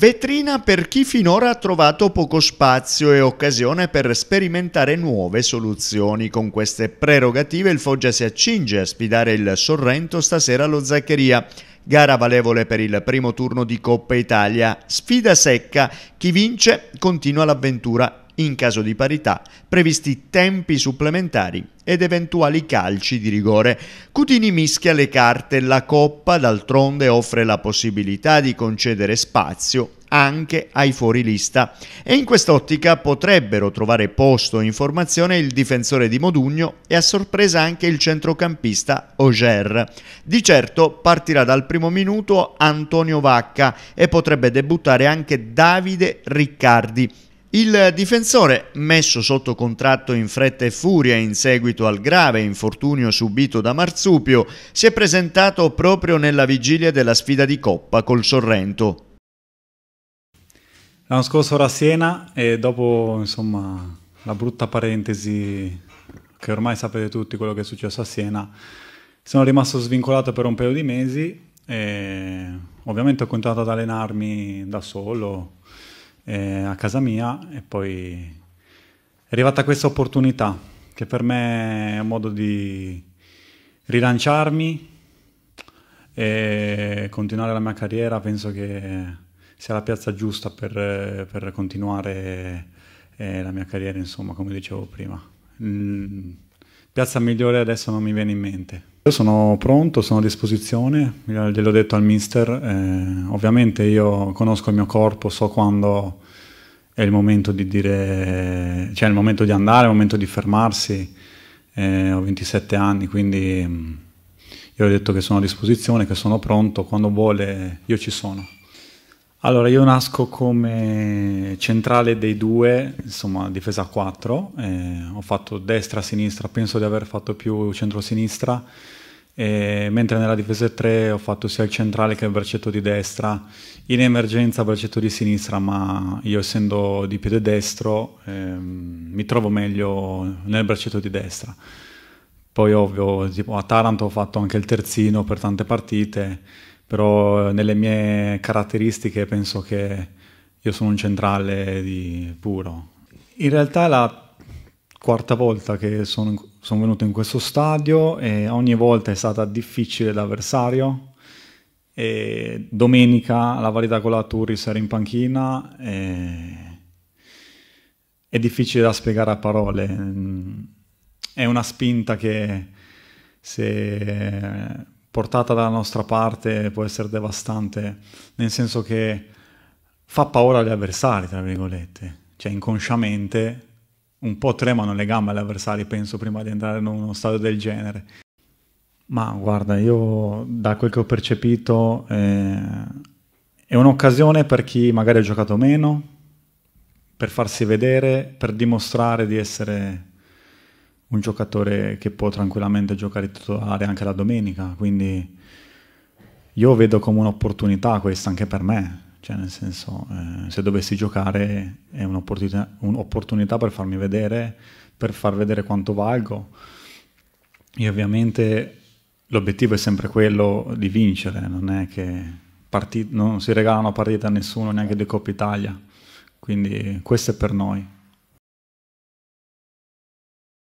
Vetrina per chi finora ha trovato poco spazio e occasione per sperimentare nuove soluzioni. Con queste prerogative il Foggia si accinge a sfidare il Sorrento stasera allo Zaccheria. Gara valevole per il primo turno di Coppa Italia. Sfida secca. Chi vince continua l'avventura in caso di parità, previsti tempi supplementari ed eventuali calci di rigore. Cutini mischia le carte, la Coppa d'altronde offre la possibilità di concedere spazio anche ai fuorilista e in quest'ottica potrebbero trovare posto in formazione il difensore di Modugno e a sorpresa anche il centrocampista Oger. Di certo partirà dal primo minuto Antonio Vacca e potrebbe debuttare anche Davide Riccardi il difensore, messo sotto contratto in fretta e furia in seguito al grave infortunio subito da Marzupio, si è presentato proprio nella vigilia della sfida di Coppa col Sorrento. L'anno scorso ero a Siena e dopo insomma, la brutta parentesi che ormai sapete tutti quello che è successo a Siena, sono rimasto svincolato per un paio di mesi e ovviamente ho continuato ad allenarmi da solo eh, a casa mia e poi è arrivata questa opportunità che per me è un modo di rilanciarmi e continuare la mia carriera. Penso che sia la piazza giusta per, per continuare eh, la mia carriera, insomma, come dicevo prima. Mm piazza migliore adesso non mi viene in mente. Io sono pronto, sono a disposizione, gliel'ho detto al mister, eh, ovviamente io conosco il mio corpo, so quando è il momento di dire, cioè il momento di andare, il momento di fermarsi, eh, ho 27 anni, quindi mm, io ho detto che sono a disposizione, che sono pronto, quando vuole io ci sono. Allora, io nasco come centrale dei due, insomma, difesa 4. Eh, ho fatto destra-sinistra, penso di aver fatto più centro-sinistra, eh, mentre nella difesa 3 ho fatto sia il centrale che il braccetto di destra, in emergenza braccetto di sinistra, ma io essendo di piede destro eh, mi trovo meglio nel braccetto di destra. Poi ovvio, tipo, a Taranto ho fatto anche il terzino per tante partite però eh, nelle mie caratteristiche penso che io sono un centrale di puro. In realtà è la quarta volta che sono, sono venuto in questo stadio e ogni volta è stata difficile l'avversario. E domenica la varietà con la Turris era in panchina e... è difficile da spiegare a parole. Mm, è una spinta che se portata dalla nostra parte può essere devastante, nel senso che fa paura agli avversari, tra virgolette, cioè inconsciamente un po' tremano le gambe agli avversari, penso, prima di entrare in uno stadio del genere. Ma guarda, io da quel che ho percepito eh, è un'occasione per chi magari ha giocato meno, per farsi vedere, per dimostrare di essere un giocatore che può tranquillamente giocare titolare anche la domenica, quindi io vedo come un'opportunità questa anche per me, cioè nel senso eh, se dovessi giocare è un'opportunità, un'opportunità per farmi vedere, per far vedere quanto valgo e ovviamente l'obiettivo è sempre quello di vincere, non è che partit- non si regala una partita a nessuno, neanche di Coppa Italia, quindi questo è per noi.